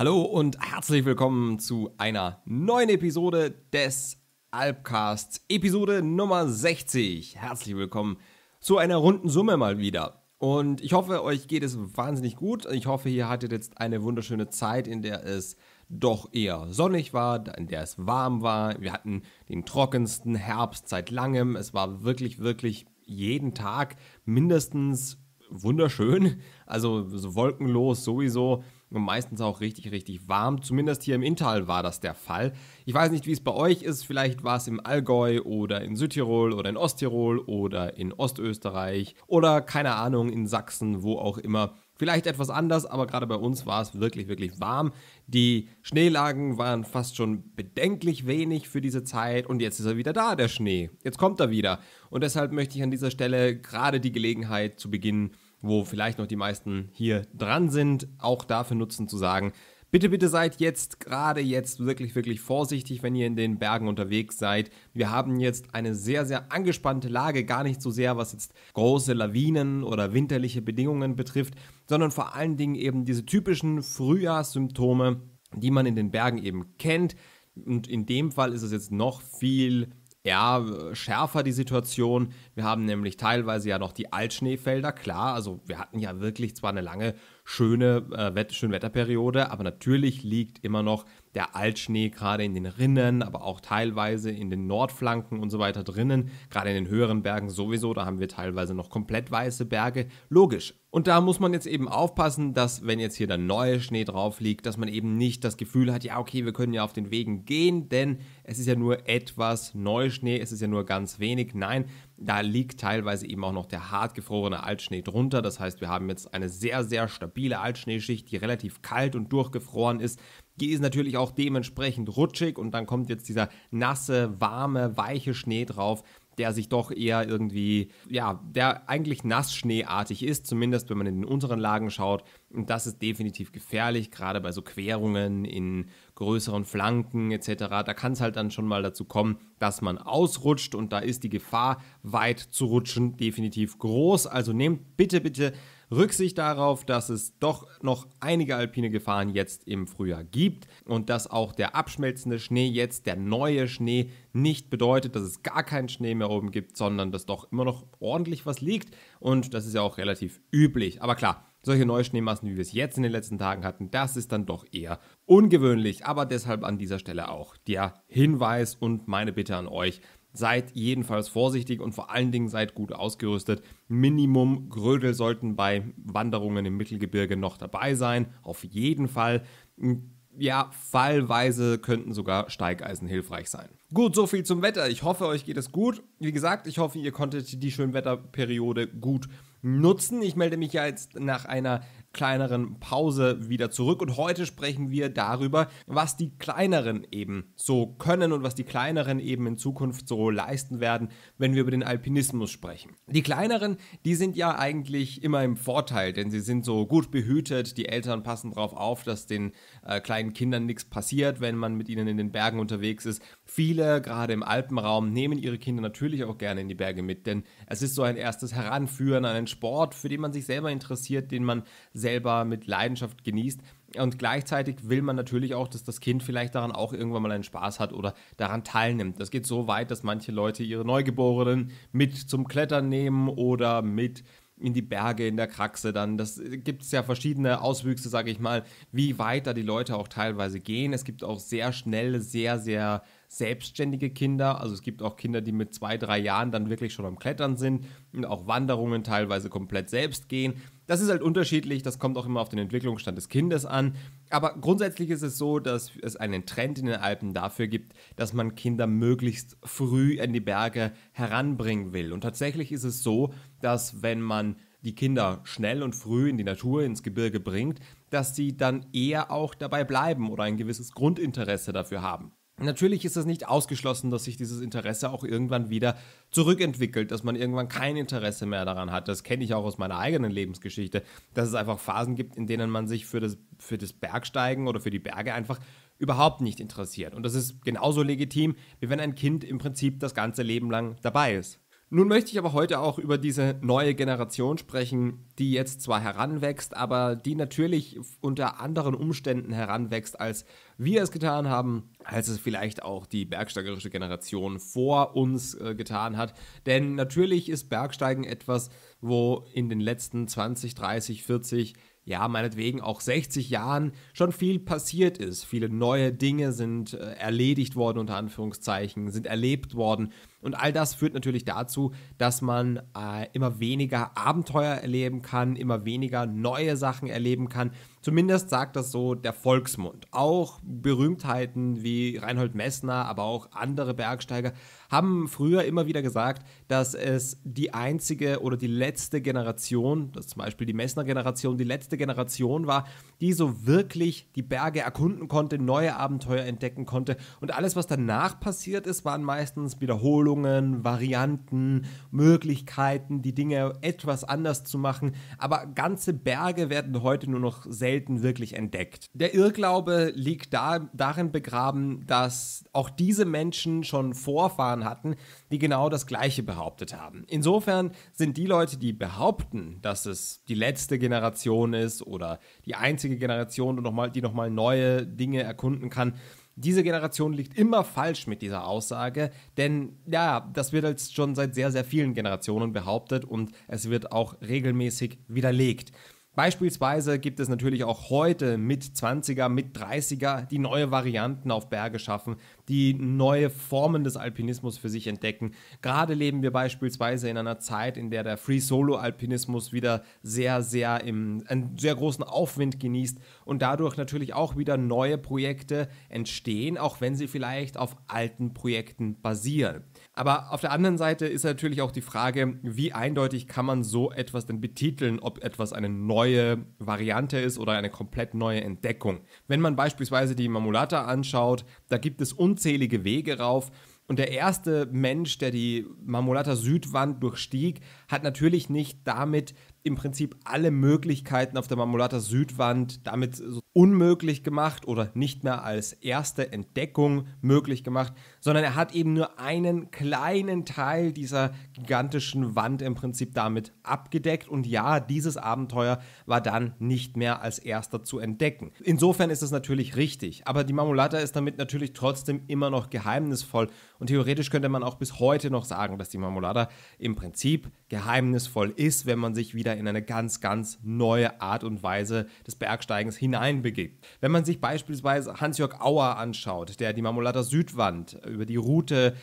Hallo und herzlich willkommen zu einer neuen Episode des Alpcasts, Episode Nummer 60. Herzlich willkommen zu einer runden Summe mal wieder. Und ich hoffe, euch geht es wahnsinnig gut. Ich hoffe, ihr hattet jetzt eine wunderschöne Zeit, in der es doch eher sonnig war, in der es warm war. Wir hatten den trockensten Herbst seit langem. Es war wirklich, wirklich jeden Tag mindestens wunderschön. Also so wolkenlos sowieso meistens auch richtig, richtig warm. Zumindest hier im Inntal war das der Fall. Ich weiß nicht, wie es bei euch ist. Vielleicht war es im Allgäu oder in Südtirol oder in Osttirol oder in Ostösterreich oder keine Ahnung, in Sachsen, wo auch immer. Vielleicht etwas anders, aber gerade bei uns war es wirklich, wirklich warm. Die Schneelagen waren fast schon bedenklich wenig für diese Zeit und jetzt ist er wieder da, der Schnee. Jetzt kommt er wieder. Und deshalb möchte ich an dieser Stelle gerade die Gelegenheit zu Beginn wo vielleicht noch die meisten hier dran sind, auch dafür nutzen zu sagen, Bitte, bitte seid jetzt gerade jetzt wirklich, wirklich vorsichtig, wenn ihr in den Bergen unterwegs seid. Wir haben jetzt eine sehr, sehr angespannte Lage, gar nicht so sehr, was jetzt große Lawinen oder winterliche Bedingungen betrifft, sondern vor allen Dingen eben diese typischen Frühjahrssymptome, die man in den Bergen eben kennt. Und in dem Fall ist es jetzt noch viel ja, äh, schärfer die Situation. Wir haben nämlich teilweise ja noch die Altschneefelder, klar. Also wir hatten ja wirklich zwar eine lange, schöne äh, Wett Schönwetterperiode, aber natürlich liegt immer noch der Altschnee gerade in den Rinnen, aber auch teilweise in den Nordflanken und so weiter drinnen, gerade in den höheren Bergen sowieso, da haben wir teilweise noch komplett weiße Berge. Logisch. Und da muss man jetzt eben aufpassen, dass wenn jetzt hier der neue Schnee drauf liegt, dass man eben nicht das Gefühl hat, ja okay, wir können ja auf den Wegen gehen, denn es ist ja nur etwas Neuschnee, es ist ja nur ganz wenig. Nein, da liegt teilweise eben auch noch der hart gefrorene Altschnee drunter. Das heißt, wir haben jetzt eine sehr, sehr stabile Altschneeschicht, die relativ kalt und durchgefroren ist. Die ist natürlich auch dementsprechend rutschig und dann kommt jetzt dieser nasse, warme, weiche Schnee drauf der sich doch eher irgendwie, ja, der eigentlich nassschneeartig ist, zumindest wenn man in den unteren Lagen schaut. Und das ist definitiv gefährlich, gerade bei so Querungen in größeren Flanken etc. Da kann es halt dann schon mal dazu kommen, dass man ausrutscht und da ist die Gefahr, weit zu rutschen, definitiv groß. Also nehmt bitte, bitte Rücksicht darauf, dass es doch noch einige alpine Gefahren jetzt im Frühjahr gibt und dass auch der abschmelzende Schnee jetzt, der neue Schnee, nicht bedeutet, dass es gar keinen Schnee mehr oben gibt, sondern dass doch immer noch ordentlich was liegt und das ist ja auch relativ üblich. Aber klar, solche Neuschneemassen, wie wir es jetzt in den letzten Tagen hatten, das ist dann doch eher ungewöhnlich. Aber deshalb an dieser Stelle auch der Hinweis und meine Bitte an euch, seid jedenfalls vorsichtig und vor allen Dingen seid gut ausgerüstet. Minimum Grödel sollten bei Wanderungen im Mittelgebirge noch dabei sein, auf jeden Fall. Hm, ja, fallweise könnten sogar Steigeisen hilfreich sein. Gut, so viel zum Wetter. Ich hoffe, euch geht es gut. Wie gesagt, ich hoffe, ihr konntet die Schönwetterperiode gut nutzen. Ich melde mich ja jetzt nach einer kleineren Pause wieder zurück und heute sprechen wir darüber, was die kleineren eben so können und was die kleineren eben in Zukunft so leisten werden, wenn wir über den Alpinismus sprechen. Die kleineren, die sind ja eigentlich immer im Vorteil, denn sie sind so gut behütet, die Eltern passen darauf auf, dass den äh, kleinen Kindern nichts passiert, wenn man mit ihnen in den Bergen unterwegs ist. Viele, gerade im Alpenraum, nehmen ihre Kinder natürlich auch gerne in die Berge mit, denn es ist so ein erstes Heranführen an einen Sport, für den man sich selber interessiert, den man selber mit Leidenschaft genießt. Und gleichzeitig will man natürlich auch, dass das Kind vielleicht daran auch irgendwann mal einen Spaß hat oder daran teilnimmt. Das geht so weit, dass manche Leute ihre Neugeborenen mit zum Klettern nehmen oder mit in die Berge, in der Kraxe dann. Das äh, gibt es ja verschiedene Auswüchse, sage ich mal, wie weit da die Leute auch teilweise gehen. Es gibt auch sehr schnelle, sehr, sehr selbstständige Kinder. Also es gibt auch Kinder, die mit zwei, drei Jahren dann wirklich schon am Klettern sind und auch Wanderungen teilweise komplett selbst gehen. Das ist halt unterschiedlich, das kommt auch immer auf den Entwicklungsstand des Kindes an. Aber grundsätzlich ist es so, dass es einen Trend in den Alpen dafür gibt, dass man Kinder möglichst früh an die Berge heranbringen will. Und tatsächlich ist es so, dass wenn man die Kinder schnell und früh in die Natur, ins Gebirge bringt, dass sie dann eher auch dabei bleiben oder ein gewisses Grundinteresse dafür haben. Natürlich ist es nicht ausgeschlossen, dass sich dieses Interesse auch irgendwann wieder zurückentwickelt, dass man irgendwann kein Interesse mehr daran hat. Das kenne ich auch aus meiner eigenen Lebensgeschichte, dass es einfach Phasen gibt, in denen man sich für das, für das Bergsteigen oder für die Berge einfach überhaupt nicht interessiert. Und das ist genauso legitim, wie wenn ein Kind im Prinzip das ganze Leben lang dabei ist. Nun möchte ich aber heute auch über diese neue Generation sprechen, die jetzt zwar heranwächst, aber die natürlich unter anderen Umständen heranwächst, als wir es getan haben, als es vielleicht auch die bergsteigerische Generation vor uns äh, getan hat. Denn natürlich ist Bergsteigen etwas, wo in den letzten 20, 30, 40 ja, meinetwegen auch 60 Jahren schon viel passiert ist. Viele neue Dinge sind äh, erledigt worden, unter Anführungszeichen, sind erlebt worden. Und all das führt natürlich dazu, dass man äh, immer weniger Abenteuer erleben kann, immer weniger neue Sachen erleben kann. Zumindest sagt das so der Volksmund. Auch Berühmtheiten wie Reinhold Messner, aber auch andere Bergsteiger haben früher immer wieder gesagt, dass es die einzige oder die letzte Generation, das zum Beispiel die Messner-Generation, die letzte Generation war, die so wirklich die Berge erkunden konnte, neue Abenteuer entdecken konnte. Und alles, was danach passiert ist, waren meistens Wiederholungen. Wiederholungen, Varianten, Möglichkeiten, die Dinge etwas anders zu machen. Aber ganze Berge werden heute nur noch selten wirklich entdeckt. Der Irrglaube liegt da, darin begraben, dass auch diese Menschen schon Vorfahren hatten, die genau das Gleiche behauptet haben. Insofern sind die Leute, die behaupten, dass es die letzte Generation ist oder die einzige Generation, die nochmal noch neue Dinge erkunden kann, diese Generation liegt immer falsch mit dieser Aussage, denn ja, das wird jetzt schon seit sehr, sehr vielen Generationen behauptet und es wird auch regelmäßig widerlegt. Beispielsweise gibt es natürlich auch heute mit 20er, mit 30er, die neue Varianten auf Berge schaffen, die neue Formen des Alpinismus für sich entdecken. Gerade leben wir beispielsweise in einer Zeit, in der der Free Solo Alpinismus wieder sehr, sehr im, einen sehr großen Aufwind genießt und dadurch natürlich auch wieder neue Projekte entstehen, auch wenn sie vielleicht auf alten Projekten basieren. Aber auf der anderen Seite ist natürlich auch die Frage, wie eindeutig kann man so etwas denn betiteln, ob etwas eine neue Variante ist oder eine komplett neue Entdeckung. Wenn man beispielsweise die Mamulata anschaut, da gibt es unzählige Wege rauf. Und der erste Mensch, der die Marmolata Südwand durchstieg, hat natürlich nicht damit im Prinzip alle Möglichkeiten auf der Marmolata Südwand damit unmöglich gemacht oder nicht mehr als erste Entdeckung möglich gemacht, sondern er hat eben nur einen kleinen Teil dieser gigantischen Wand im Prinzip damit abgedeckt und ja, dieses Abenteuer war dann nicht mehr als erster zu entdecken. Insofern ist es natürlich richtig, aber die Marmolata ist damit natürlich trotzdem immer noch geheimnisvoll und theoretisch könnte man auch bis heute noch sagen, dass die Marmolada im Prinzip geheimnisvoll ist, wenn man sich wieder in eine ganz, ganz neue Art und Weise des Bergsteigens hineinbegibt. Wenn man sich beispielsweise Hans-Jörg Auer anschaut, der die Marmolada Südwand über die Route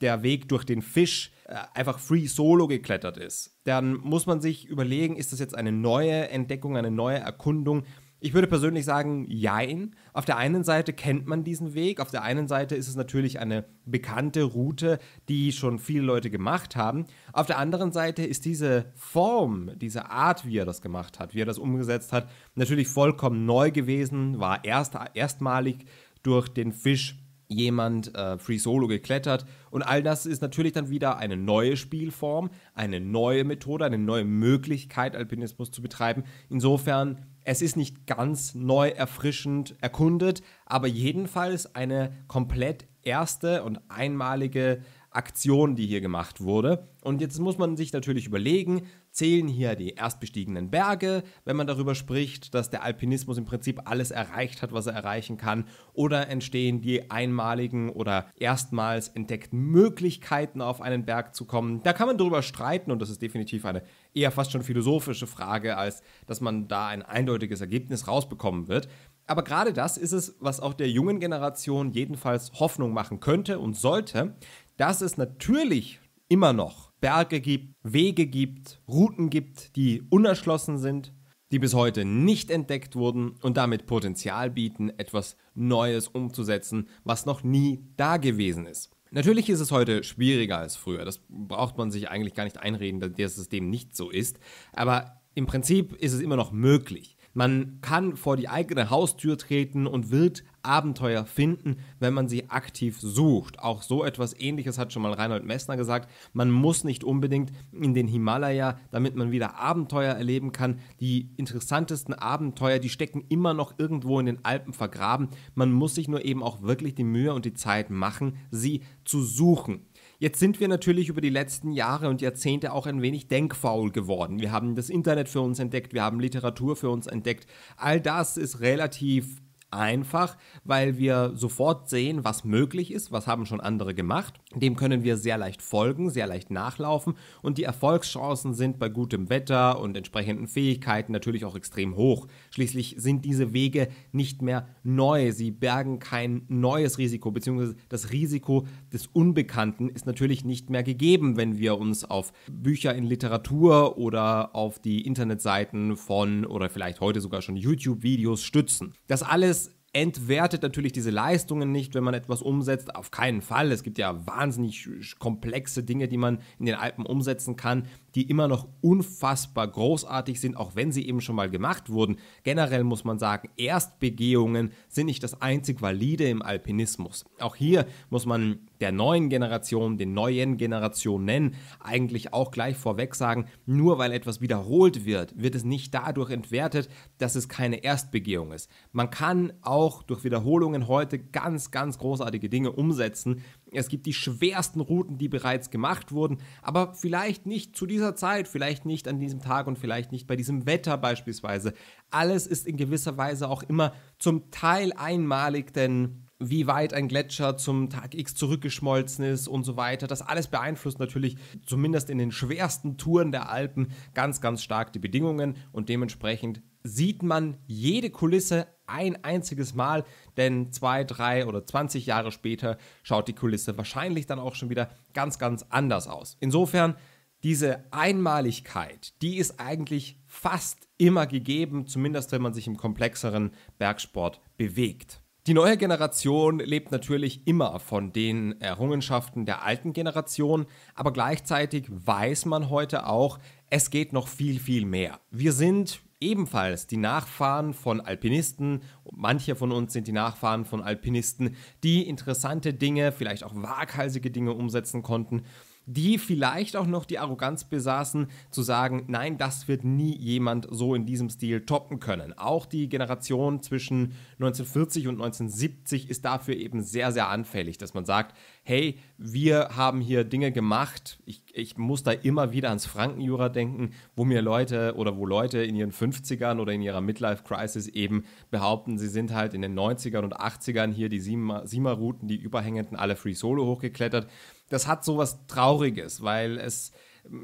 der Weg durch den Fisch äh, einfach free solo geklettert ist, dann muss man sich überlegen, ist das jetzt eine neue Entdeckung, eine neue Erkundung, ich würde persönlich sagen, jein. Auf der einen Seite kennt man diesen Weg, auf der einen Seite ist es natürlich eine bekannte Route, die schon viele Leute gemacht haben. Auf der anderen Seite ist diese Form, diese Art, wie er das gemacht hat, wie er das umgesetzt hat, natürlich vollkommen neu gewesen, war erst, erstmalig durch den Fisch jemand äh, Free Solo geklettert. Und all das ist natürlich dann wieder eine neue Spielform, eine neue Methode, eine neue Möglichkeit, Alpinismus zu betreiben. Insofern es ist nicht ganz neu erfrischend erkundet, aber jedenfalls eine komplett erste und einmalige Aktion, die hier gemacht wurde. Und jetzt muss man sich natürlich überlegen, zählen hier die erstbestiegenen Berge, wenn man darüber spricht, dass der Alpinismus im Prinzip alles erreicht hat, was er erreichen kann, oder entstehen die einmaligen oder erstmals entdeckten Möglichkeiten, auf einen Berg zu kommen. Da kann man darüber streiten und das ist definitiv eine eher fast schon philosophische Frage, als dass man da ein eindeutiges Ergebnis rausbekommen wird. Aber gerade das ist es, was auch der jungen Generation jedenfalls Hoffnung machen könnte und sollte, dass es natürlich immer noch Berge gibt, Wege gibt, Routen gibt, die unerschlossen sind, die bis heute nicht entdeckt wurden und damit Potenzial bieten, etwas Neues umzusetzen, was noch nie da gewesen ist. Natürlich ist es heute schwieriger als früher. Das braucht man sich eigentlich gar nicht einreden, dass das System nicht so ist. Aber im Prinzip ist es immer noch möglich. Man kann vor die eigene Haustür treten und wird Abenteuer finden, wenn man sie aktiv sucht. Auch so etwas ähnliches hat schon mal Reinhold Messner gesagt. Man muss nicht unbedingt in den Himalaya, damit man wieder Abenteuer erleben kann. Die interessantesten Abenteuer, die stecken immer noch irgendwo in den Alpen vergraben. Man muss sich nur eben auch wirklich die Mühe und die Zeit machen, sie zu suchen. Jetzt sind wir natürlich über die letzten Jahre und Jahrzehnte auch ein wenig denkfaul geworden. Wir haben das Internet für uns entdeckt, wir haben Literatur für uns entdeckt. All das ist relativ einfach, weil wir sofort sehen, was möglich ist, was haben schon andere gemacht. Dem können wir sehr leicht folgen, sehr leicht nachlaufen und die Erfolgschancen sind bei gutem Wetter und entsprechenden Fähigkeiten natürlich auch extrem hoch. Schließlich sind diese Wege nicht mehr neu, sie bergen kein neues Risiko, beziehungsweise das Risiko des Unbekannten ist natürlich nicht mehr gegeben, wenn wir uns auf Bücher in Literatur oder auf die Internetseiten von oder vielleicht heute sogar schon YouTube-Videos stützen. Das alles entwertet natürlich diese Leistungen nicht, wenn man etwas umsetzt. Auf keinen Fall. Es gibt ja wahnsinnig komplexe Dinge, die man in den Alpen umsetzen kann die immer noch unfassbar großartig sind, auch wenn sie eben schon mal gemacht wurden. Generell muss man sagen, Erstbegehungen sind nicht das einzig Valide im Alpinismus. Auch hier muss man der neuen Generation, den neuen Generationen eigentlich auch gleich vorweg sagen, nur weil etwas wiederholt wird, wird es nicht dadurch entwertet, dass es keine Erstbegehung ist. Man kann auch durch Wiederholungen heute ganz, ganz großartige Dinge umsetzen, es gibt die schwersten Routen, die bereits gemacht wurden, aber vielleicht nicht zu dieser Zeit, vielleicht nicht an diesem Tag und vielleicht nicht bei diesem Wetter beispielsweise. Alles ist in gewisser Weise auch immer zum Teil einmalig, denn wie weit ein Gletscher zum Tag X zurückgeschmolzen ist und so weiter. Das alles beeinflusst natürlich zumindest in den schwersten Touren der Alpen ganz, ganz stark die Bedingungen und dementsprechend sieht man jede Kulisse ein einziges Mal, denn zwei, drei oder 20 Jahre später schaut die Kulisse wahrscheinlich dann auch schon wieder ganz, ganz anders aus. Insofern diese Einmaligkeit, die ist eigentlich fast immer gegeben, zumindest wenn man sich im komplexeren Bergsport bewegt. Die neue Generation lebt natürlich immer von den Errungenschaften der alten Generation, aber gleichzeitig weiß man heute auch, es geht noch viel, viel mehr. Wir sind ebenfalls die Nachfahren von Alpinisten. Manche von uns sind die Nachfahren von Alpinisten, die interessante Dinge, vielleicht auch waghalsige Dinge umsetzen konnten die vielleicht auch noch die Arroganz besaßen, zu sagen, nein, das wird nie jemand so in diesem Stil toppen können. Auch die Generation zwischen 1940 und 1970 ist dafür eben sehr, sehr anfällig, dass man sagt, hey, wir haben hier Dinge gemacht. Ich, ich muss da immer wieder ans Frankenjura denken, wo mir Leute oder wo Leute in ihren 50ern oder in ihrer Midlife-Crisis eben behaupten, sie sind halt in den 90ern und 80ern hier die sima routen die überhängenden, alle Free Solo hochgeklettert. Das hat sowas Trauriges, weil es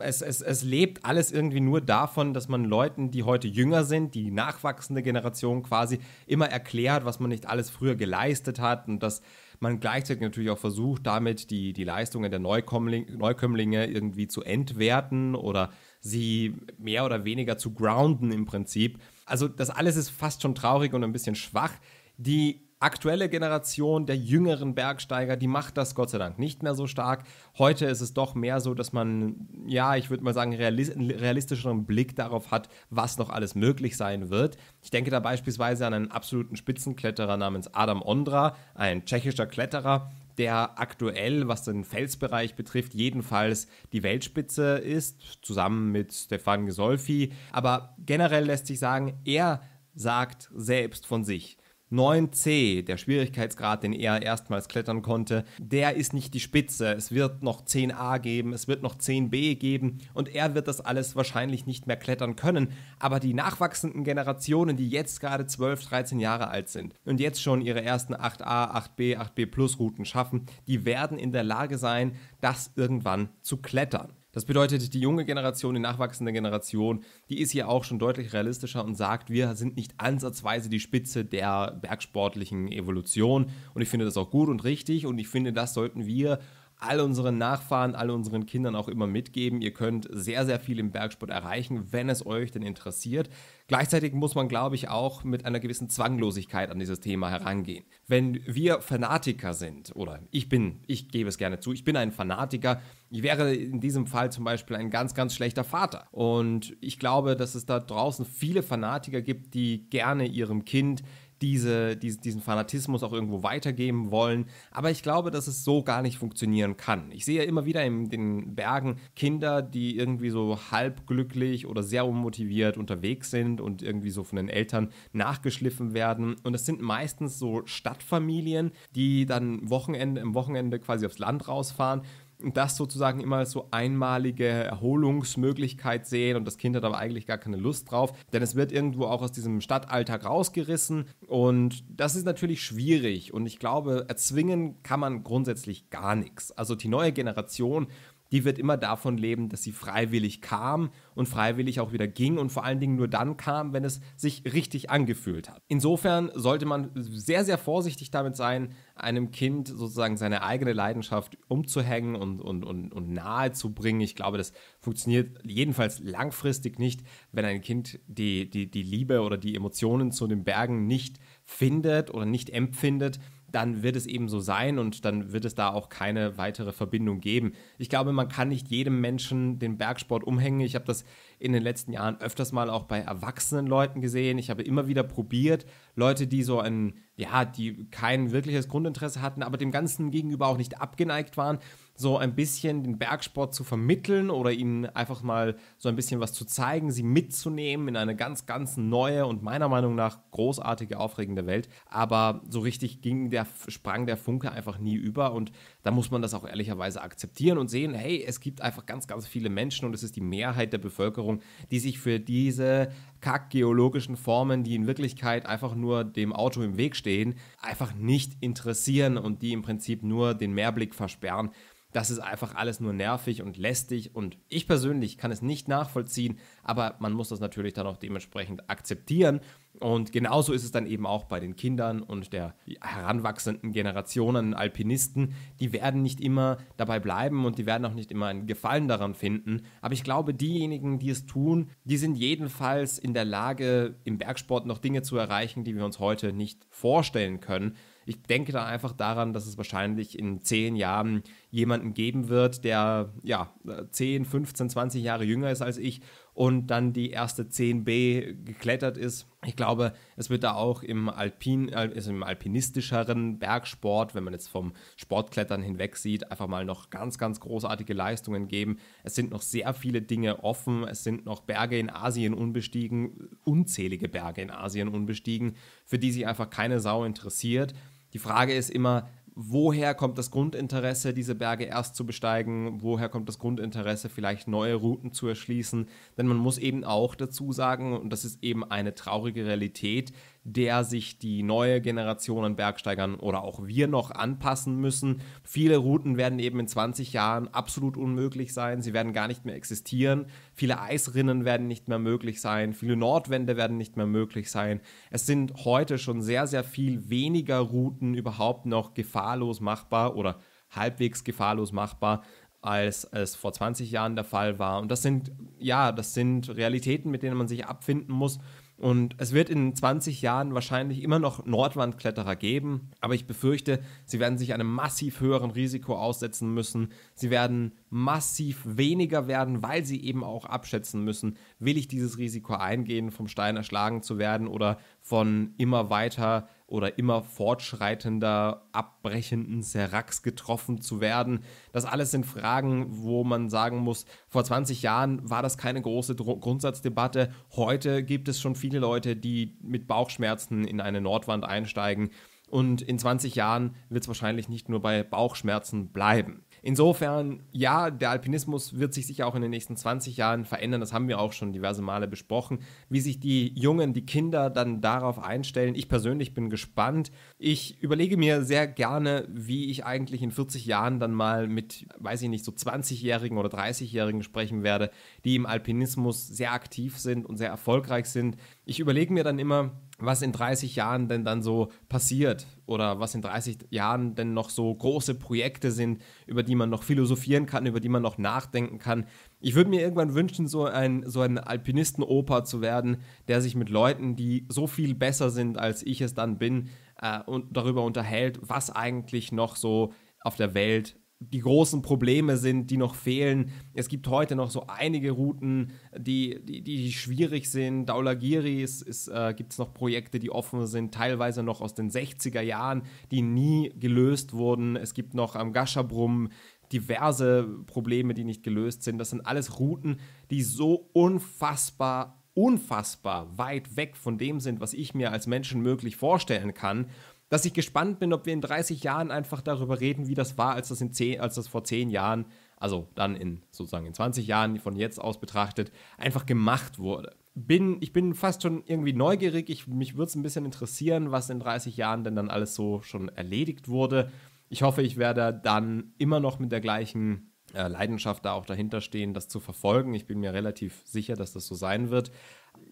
es, es, es lebt alles irgendwie nur davon, dass man Leuten, die heute jünger sind, die nachwachsende Generation quasi, immer erklärt, was man nicht alles früher geleistet hat und dass man gleichzeitig natürlich auch versucht, damit die, die Leistungen der Neukömmling, Neukömmlinge irgendwie zu entwerten oder sie mehr oder weniger zu grounden im Prinzip. Also das alles ist fast schon traurig und ein bisschen schwach. Die aktuelle Generation der jüngeren Bergsteiger, die macht das Gott sei Dank nicht mehr so stark. Heute ist es doch mehr so, dass man, ja, ich würde mal sagen, einen realistischeren Blick darauf hat, was noch alles möglich sein wird. Ich denke da beispielsweise an einen absoluten Spitzenkletterer namens Adam Ondra, ein tschechischer Kletterer, der aktuell, was den Felsbereich betrifft, jedenfalls die Weltspitze ist, zusammen mit Stefan Gesolfi. Aber generell lässt sich sagen, er sagt selbst von sich, 9c, der Schwierigkeitsgrad, den er erstmals klettern konnte, der ist nicht die Spitze. Es wird noch 10a geben, es wird noch 10b geben und er wird das alles wahrscheinlich nicht mehr klettern können. Aber die nachwachsenden Generationen, die jetzt gerade 12, 13 Jahre alt sind und jetzt schon ihre ersten 8a, 8b, 8b Plus Routen schaffen, die werden in der Lage sein, das irgendwann zu klettern. Das bedeutet, die junge Generation, die nachwachsende Generation, die ist hier auch schon deutlich realistischer und sagt, wir sind nicht ansatzweise die Spitze der bergsportlichen Evolution. Und ich finde das auch gut und richtig und ich finde, das sollten wir all unseren Nachfahren, all unseren Kindern auch immer mitgeben. Ihr könnt sehr, sehr viel im Bergsport erreichen, wenn es euch denn interessiert. Gleichzeitig muss man, glaube ich, auch mit einer gewissen Zwanglosigkeit an dieses Thema herangehen. Wenn wir Fanatiker sind, oder ich bin, ich gebe es gerne zu, ich bin ein Fanatiker, ich wäre in diesem Fall zum Beispiel ein ganz, ganz schlechter Vater. Und ich glaube, dass es da draußen viele Fanatiker gibt, die gerne ihrem Kind diese, diese, diesen Fanatismus auch irgendwo weitergeben wollen. Aber ich glaube, dass es so gar nicht funktionieren kann. Ich sehe ja immer wieder in den Bergen Kinder, die irgendwie so halb glücklich oder sehr unmotiviert unterwegs sind und irgendwie so von den Eltern nachgeschliffen werden. Und das sind meistens so Stadtfamilien, die dann Wochenende, im Wochenende quasi aufs Land rausfahren das sozusagen immer als so einmalige Erholungsmöglichkeit sehen und das Kind hat aber eigentlich gar keine Lust drauf, denn es wird irgendwo auch aus diesem Stadtalltag rausgerissen und das ist natürlich schwierig und ich glaube, erzwingen kann man grundsätzlich gar nichts. Also die neue Generation die wird immer davon leben, dass sie freiwillig kam und freiwillig auch wieder ging und vor allen Dingen nur dann kam, wenn es sich richtig angefühlt hat. Insofern sollte man sehr, sehr vorsichtig damit sein, einem Kind sozusagen seine eigene Leidenschaft umzuhängen und, und, und, und nahe zu bringen. Ich glaube, das funktioniert jedenfalls langfristig nicht, wenn ein Kind die, die, die Liebe oder die Emotionen zu den Bergen nicht findet oder nicht empfindet dann wird es eben so sein und dann wird es da auch keine weitere Verbindung geben. Ich glaube, man kann nicht jedem Menschen den Bergsport umhängen. Ich habe das in den letzten Jahren öfters mal auch bei erwachsenen Leuten gesehen. Ich habe immer wieder probiert, Leute, die so ein, ja, die kein wirkliches Grundinteresse hatten, aber dem Ganzen gegenüber auch nicht abgeneigt waren, so ein bisschen den Bergsport zu vermitteln oder ihnen einfach mal so ein bisschen was zu zeigen, sie mitzunehmen in eine ganz, ganz neue und meiner Meinung nach großartige, aufregende Welt. Aber so richtig ging der, sprang der Funke einfach nie über und da muss man das auch ehrlicherweise akzeptieren und sehen, hey, es gibt einfach ganz, ganz viele Menschen und es ist die Mehrheit der Bevölkerung, die sich für diese kackgeologischen Formen, die in Wirklichkeit einfach nur dem Auto im Weg stehen, einfach nicht interessieren und die im Prinzip nur den Mehrblick versperren. Das ist einfach alles nur nervig und lästig und ich persönlich kann es nicht nachvollziehen, aber man muss das natürlich dann auch dementsprechend akzeptieren. Und genauso ist es dann eben auch bei den Kindern und der heranwachsenden Generationen Alpinisten. Die werden nicht immer dabei bleiben und die werden auch nicht immer einen Gefallen daran finden. Aber ich glaube, diejenigen, die es tun, die sind jedenfalls in der Lage, im Bergsport noch Dinge zu erreichen, die wir uns heute nicht vorstellen können. Ich denke da einfach daran, dass es wahrscheinlich in zehn Jahren jemanden geben wird, der ja 10, 15, 20 Jahre jünger ist als ich und dann die erste 10b geklettert ist. Ich glaube, es wird da auch im, Alpin, also im alpinistischeren Bergsport, wenn man jetzt vom Sportklettern hinweg sieht, einfach mal noch ganz, ganz großartige Leistungen geben. Es sind noch sehr viele Dinge offen. Es sind noch Berge in Asien unbestiegen, unzählige Berge in Asien unbestiegen, für die sich einfach keine Sau interessiert. Die Frage ist immer, woher kommt das Grundinteresse, diese Berge erst zu besteigen, woher kommt das Grundinteresse, vielleicht neue Routen zu erschließen. Denn man muss eben auch dazu sagen, und das ist eben eine traurige Realität, der sich die neue Generation an Bergsteigern oder auch wir noch anpassen müssen. Viele Routen werden eben in 20 Jahren absolut unmöglich sein. Sie werden gar nicht mehr existieren. Viele Eisrinnen werden nicht mehr möglich sein. Viele Nordwände werden nicht mehr möglich sein. Es sind heute schon sehr, sehr viel weniger Routen überhaupt noch gefahrlos machbar oder halbwegs gefahrlos machbar als es vor 20 Jahren der Fall war. Und das sind, ja, das sind Realitäten, mit denen man sich abfinden muss. Und es wird in 20 Jahren wahrscheinlich immer noch Nordwandkletterer geben, aber ich befürchte, sie werden sich einem massiv höheren Risiko aussetzen müssen. Sie werden massiv weniger werden, weil sie eben auch abschätzen müssen, will ich dieses Risiko eingehen, vom Stein erschlagen zu werden oder von immer weiter oder immer fortschreitender, abbrechenden Serax getroffen zu werden. Das alles sind Fragen, wo man sagen muss, vor 20 Jahren war das keine große Dr Grundsatzdebatte. Heute gibt es schon viele Leute, die mit Bauchschmerzen in eine Nordwand einsteigen. Und in 20 Jahren wird es wahrscheinlich nicht nur bei Bauchschmerzen bleiben. Insofern, ja, der Alpinismus wird sich sicher auch in den nächsten 20 Jahren verändern. Das haben wir auch schon diverse Male besprochen. Wie sich die Jungen, die Kinder dann darauf einstellen. Ich persönlich bin gespannt. Ich überlege mir sehr gerne, wie ich eigentlich in 40 Jahren dann mal mit, weiß ich nicht, so 20-Jährigen oder 30-Jährigen sprechen werde, die im Alpinismus sehr aktiv sind und sehr erfolgreich sind ich überlege mir dann immer, was in 30 Jahren denn dann so passiert oder was in 30 Jahren denn noch so große Projekte sind, über die man noch philosophieren kann, über die man noch nachdenken kann. Ich würde mir irgendwann wünschen, so ein, so ein Alpinistenoper zu werden, der sich mit Leuten, die so viel besser sind, als ich es dann bin, äh, und darüber unterhält, was eigentlich noch so auf der Welt die großen Probleme sind, die noch fehlen. Es gibt heute noch so einige Routen, die, die, die schwierig sind. Daulagiri äh, gibt es noch Projekte, die offen sind, teilweise noch aus den 60er Jahren, die nie gelöst wurden. Es gibt noch am Gashabrum diverse Probleme, die nicht gelöst sind. Das sind alles Routen, die so unfassbar unfassbar weit weg von dem sind, was ich mir als Menschen möglich vorstellen kann dass ich gespannt bin, ob wir in 30 Jahren einfach darüber reden, wie das war, als das, in 10, als das vor 10 Jahren, also dann in sozusagen in 20 Jahren von jetzt aus betrachtet, einfach gemacht wurde. Bin, ich bin fast schon irgendwie neugierig. Ich, mich würde es ein bisschen interessieren, was in 30 Jahren denn dann alles so schon erledigt wurde. Ich hoffe, ich werde dann immer noch mit der gleichen äh, Leidenschaft da auch dahinter stehen, das zu verfolgen. Ich bin mir relativ sicher, dass das so sein wird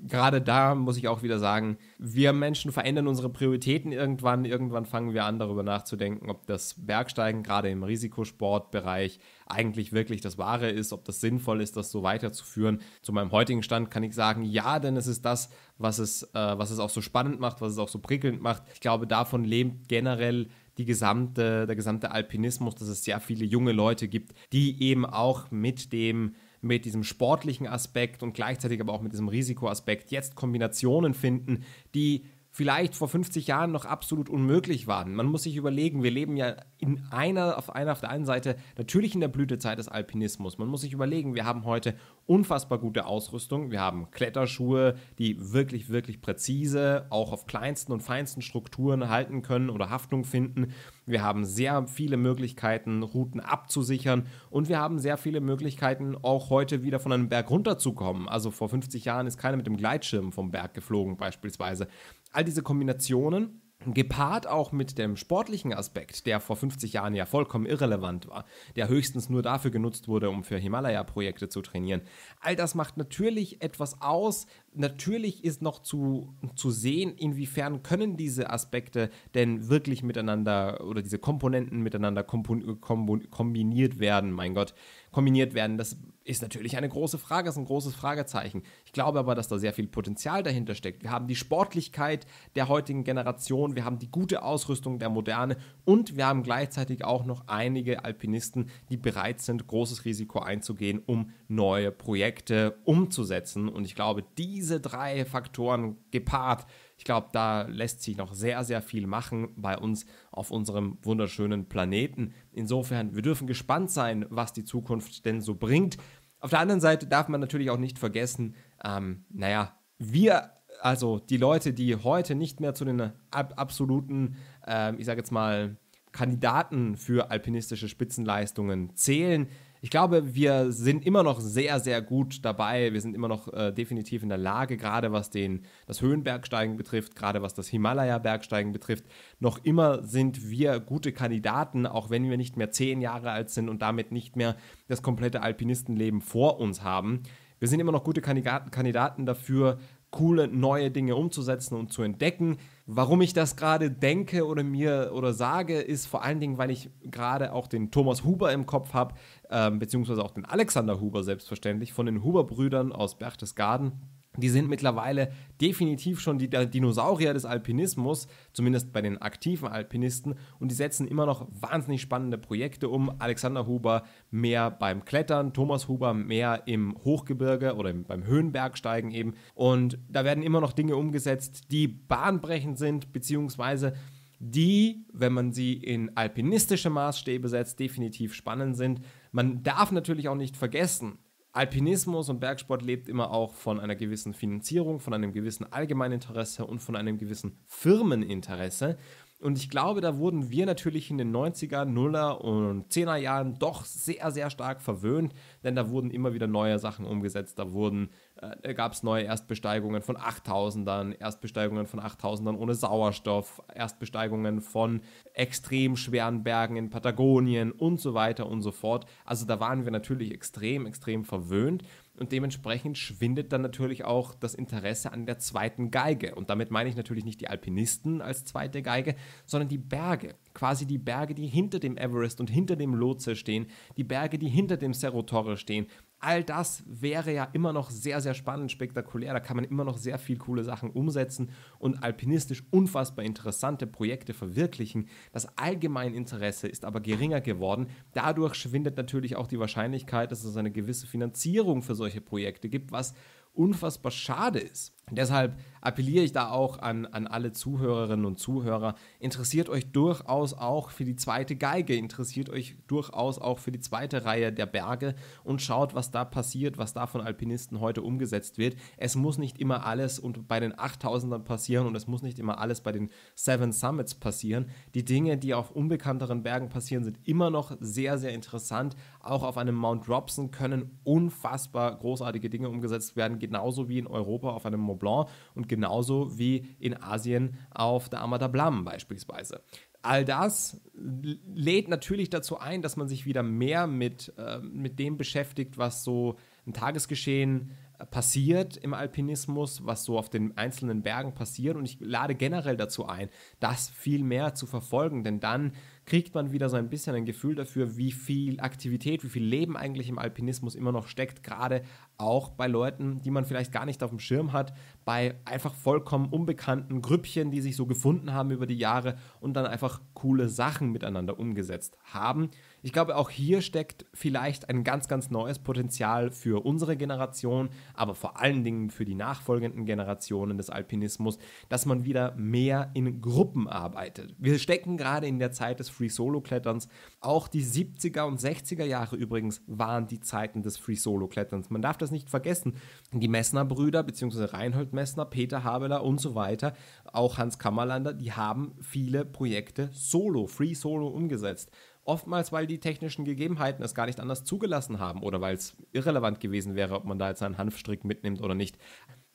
gerade da muss ich auch wieder sagen, wir Menschen verändern unsere Prioritäten irgendwann. Irgendwann fangen wir an, darüber nachzudenken, ob das Bergsteigen gerade im Risikosportbereich eigentlich wirklich das Wahre ist, ob das sinnvoll ist, das so weiterzuführen. Zu meinem heutigen Stand kann ich sagen, ja, denn es ist das, was es, äh, was es auch so spannend macht, was es auch so prickelnd macht. Ich glaube, davon lebt generell die gesamte, der gesamte Alpinismus, dass es sehr viele junge Leute gibt, die eben auch mit dem mit diesem sportlichen Aspekt und gleichzeitig aber auch mit diesem Risikoaspekt jetzt Kombinationen finden, die vielleicht vor 50 Jahren noch absolut unmöglich waren. Man muss sich überlegen, wir leben ja in einer, auf einer, auf der einen Seite natürlich in der Blütezeit des Alpinismus. Man muss sich überlegen, wir haben heute unfassbar gute Ausrüstung. Wir haben Kletterschuhe, die wirklich, wirklich präzise auch auf kleinsten und feinsten Strukturen halten können oder Haftung finden. Wir haben sehr viele Möglichkeiten, Routen abzusichern und wir haben sehr viele Möglichkeiten, auch heute wieder von einem Berg runterzukommen. Also vor 50 Jahren ist keiner mit dem Gleitschirm vom Berg geflogen beispielsweise all diese Kombinationen gepaart auch mit dem sportlichen Aspekt, der vor 50 Jahren ja vollkommen irrelevant war, der höchstens nur dafür genutzt wurde, um für Himalaya-Projekte zu trainieren. All das macht natürlich etwas aus. Natürlich ist noch zu, zu sehen, inwiefern können diese Aspekte denn wirklich miteinander oder diese Komponenten miteinander kombiniert werden, mein Gott, kombiniert werden. Das ist natürlich eine große Frage, ist ein großes Fragezeichen. Ich glaube aber, dass da sehr viel Potenzial dahinter steckt. Wir haben die Sportlichkeit der heutigen Generation, wir haben die gute Ausrüstung der Moderne und wir haben gleichzeitig auch noch einige Alpinisten, die bereit sind, großes Risiko einzugehen, um neue Projekte umzusetzen. Und ich glaube, diese drei Faktoren gepaart, ich glaube, da lässt sich noch sehr, sehr viel machen bei uns auf unserem wunderschönen Planeten. Insofern, wir dürfen gespannt sein, was die Zukunft denn so bringt. Auf der anderen Seite darf man natürlich auch nicht vergessen, ähm, naja, wir, also die Leute, die heute nicht mehr zu den ab absoluten, äh, ich sage jetzt mal, Kandidaten für alpinistische Spitzenleistungen zählen, ich glaube, wir sind immer noch sehr, sehr gut dabei. Wir sind immer noch äh, definitiv in der Lage, gerade was den, das Höhenbergsteigen betrifft, gerade was das Himalaya-Bergsteigen betrifft. Noch immer sind wir gute Kandidaten, auch wenn wir nicht mehr zehn Jahre alt sind und damit nicht mehr das komplette Alpinistenleben vor uns haben. Wir sind immer noch gute Kandidaten, Kandidaten dafür, coole neue Dinge umzusetzen und zu entdecken. Warum ich das gerade denke oder mir oder sage, ist vor allen Dingen, weil ich gerade auch den Thomas Huber im Kopf habe, ähm, beziehungsweise auch den Alexander Huber selbstverständlich von den Huber-Brüdern aus Berchtesgaden die sind mittlerweile definitiv schon die Dinosaurier des Alpinismus, zumindest bei den aktiven Alpinisten. Und die setzen immer noch wahnsinnig spannende Projekte um. Alexander Huber mehr beim Klettern, Thomas Huber mehr im Hochgebirge oder beim Höhenbergsteigen eben. Und da werden immer noch Dinge umgesetzt, die bahnbrechend sind, beziehungsweise die, wenn man sie in alpinistische Maßstäbe setzt, definitiv spannend sind. Man darf natürlich auch nicht vergessen, Alpinismus und Bergsport lebt immer auch von einer gewissen Finanzierung, von einem gewissen Allgemeininteresse und von einem gewissen Firmeninteresse. Und ich glaube, da wurden wir natürlich in den 90er, Nuller und 10er Jahren doch sehr, sehr stark verwöhnt, denn da wurden immer wieder neue Sachen umgesetzt. Da wurden, äh, gab es neue Erstbesteigungen von 8000ern, Erstbesteigungen von 8000ern ohne Sauerstoff, Erstbesteigungen von extrem schweren Bergen in Patagonien und so weiter und so fort. Also da waren wir natürlich extrem, extrem verwöhnt. Und dementsprechend schwindet dann natürlich auch das Interesse an der zweiten Geige. Und damit meine ich natürlich nicht die Alpinisten als zweite Geige, sondern die Berge. Quasi die Berge, die hinter dem Everest und hinter dem Lhotse stehen, die Berge, die hinter dem Cerro Torre stehen, all das wäre ja immer noch sehr, sehr spannend, spektakulär. Da kann man immer noch sehr viel coole Sachen umsetzen und alpinistisch unfassbar interessante Projekte verwirklichen. Das allgemeine Interesse ist aber geringer geworden. Dadurch schwindet natürlich auch die Wahrscheinlichkeit, dass es eine gewisse Finanzierung für solche Projekte gibt, was unfassbar schade ist. Deshalb appelliere ich da auch an, an alle Zuhörerinnen und Zuhörer, interessiert euch durchaus auch für die zweite Geige, interessiert euch durchaus auch für die zweite Reihe der Berge und schaut, was da passiert, was da von Alpinisten heute umgesetzt wird. Es muss nicht immer alles und bei den 8000ern passieren und es muss nicht immer alles bei den Seven Summits passieren. Die Dinge, die auf unbekannteren Bergen passieren, sind immer noch sehr, sehr interessant. Auch auf einem Mount Robson können unfassbar großartige Dinge umgesetzt werden, genauso wie in Europa auf einem Mont Blanc und genauso wie in Asien auf der Amada Blam beispielsweise. All das lädt natürlich dazu ein, dass man sich wieder mehr mit, äh, mit dem beschäftigt, was so im Tagesgeschehen äh, passiert im Alpinismus, was so auf den einzelnen Bergen passiert. Und ich lade generell dazu ein, das viel mehr zu verfolgen, denn dann kriegt man wieder so ein bisschen ein Gefühl dafür, wie viel Aktivität, wie viel Leben eigentlich im Alpinismus immer noch steckt, gerade auch bei Leuten, die man vielleicht gar nicht auf dem Schirm hat, bei einfach vollkommen unbekannten Grüppchen, die sich so gefunden haben über die Jahre und dann einfach coole Sachen miteinander umgesetzt haben. Ich glaube, auch hier steckt vielleicht ein ganz, ganz neues Potenzial für unsere Generation, aber vor allen Dingen für die nachfolgenden Generationen des Alpinismus, dass man wieder mehr in Gruppen arbeitet. Wir stecken gerade in der Zeit des Free-Solo-Kletterns. Auch die 70er und 60er Jahre übrigens waren die Zeiten des Free-Solo-Kletterns. Man darf das nicht vergessen. Die Messner-Brüder, beziehungsweise Reinhold Messner, Peter Habeler und so weiter, auch Hans Kammerlander, die haben viele Projekte solo, Free-Solo umgesetzt. Oftmals, weil die technischen Gegebenheiten es gar nicht anders zugelassen haben oder weil es irrelevant gewesen wäre, ob man da jetzt einen Hanfstrick mitnimmt oder nicht.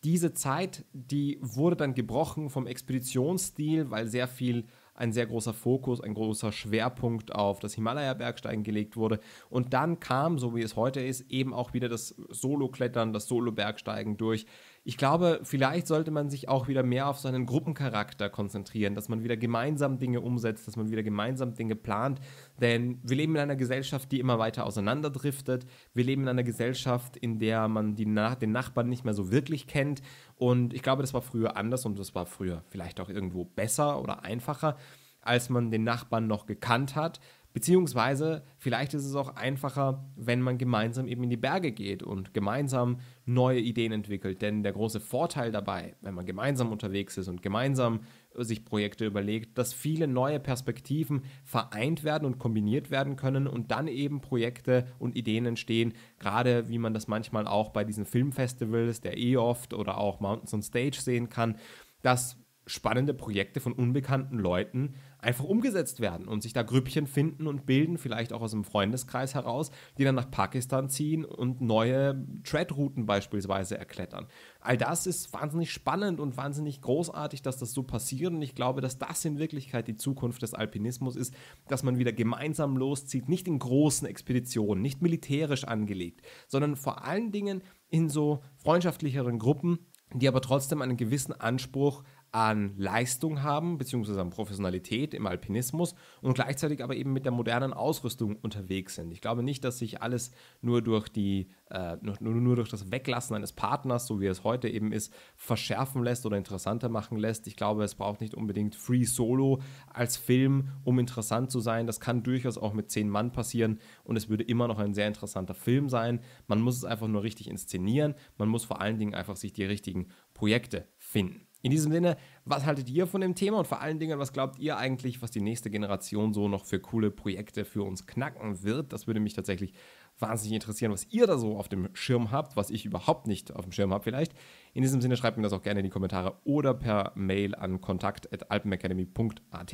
Diese Zeit, die wurde dann gebrochen vom Expeditionsstil, weil sehr viel ein sehr großer Fokus, ein großer Schwerpunkt auf das Himalaya-Bergsteigen gelegt wurde. Und dann kam, so wie es heute ist, eben auch wieder das Solo-Klettern, das Solo-Bergsteigen durch ich glaube, vielleicht sollte man sich auch wieder mehr auf seinen Gruppencharakter konzentrieren, dass man wieder gemeinsam Dinge umsetzt, dass man wieder gemeinsam Dinge plant. Denn wir leben in einer Gesellschaft, die immer weiter auseinanderdriftet. Wir leben in einer Gesellschaft, in der man die, den Nachbarn nicht mehr so wirklich kennt. Und ich glaube, das war früher anders und das war früher vielleicht auch irgendwo besser oder einfacher, als man den Nachbarn noch gekannt hat. Beziehungsweise vielleicht ist es auch einfacher, wenn man gemeinsam eben in die Berge geht und gemeinsam neue Ideen entwickelt. Denn der große Vorteil dabei, wenn man gemeinsam unterwegs ist und gemeinsam äh, sich Projekte überlegt, dass viele neue Perspektiven vereint werden und kombiniert werden können und dann eben Projekte und Ideen entstehen. Gerade wie man das manchmal auch bei diesen Filmfestivals der E-Oft oder auch Mountains on Stage sehen kann, dass spannende Projekte von unbekannten Leuten einfach umgesetzt werden und sich da Grüppchen finden und bilden, vielleicht auch aus einem Freundeskreis heraus, die dann nach Pakistan ziehen und neue Treadrouten beispielsweise erklettern. All das ist wahnsinnig spannend und wahnsinnig großartig, dass das so passiert und ich glaube, dass das in Wirklichkeit die Zukunft des Alpinismus ist, dass man wieder gemeinsam loszieht, nicht in großen Expeditionen, nicht militärisch angelegt, sondern vor allen Dingen in so freundschaftlicheren Gruppen, die aber trotzdem einen gewissen Anspruch an Leistung haben, beziehungsweise an Professionalität im Alpinismus und gleichzeitig aber eben mit der modernen Ausrüstung unterwegs sind. Ich glaube nicht, dass sich alles nur durch, die, äh, nur, nur durch das Weglassen eines Partners, so wie es heute eben ist, verschärfen lässt oder interessanter machen lässt. Ich glaube, es braucht nicht unbedingt Free Solo als Film, um interessant zu sein. Das kann durchaus auch mit zehn Mann passieren und es würde immer noch ein sehr interessanter Film sein. Man muss es einfach nur richtig inszenieren. Man muss vor allen Dingen einfach sich die richtigen Projekte finden. In diesem Sinne, was haltet ihr von dem Thema und vor allen Dingen, was glaubt ihr eigentlich, was die nächste Generation so noch für coole Projekte für uns knacken wird? Das würde mich tatsächlich wahnsinnig interessieren, was ihr da so auf dem Schirm habt, was ich überhaupt nicht auf dem Schirm habe vielleicht. In diesem Sinne, schreibt mir das auch gerne in die Kommentare oder per Mail an kontakt.alpenacademy.at.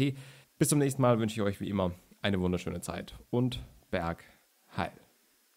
Bis zum nächsten Mal wünsche ich euch wie immer eine wunderschöne Zeit und Berg heil.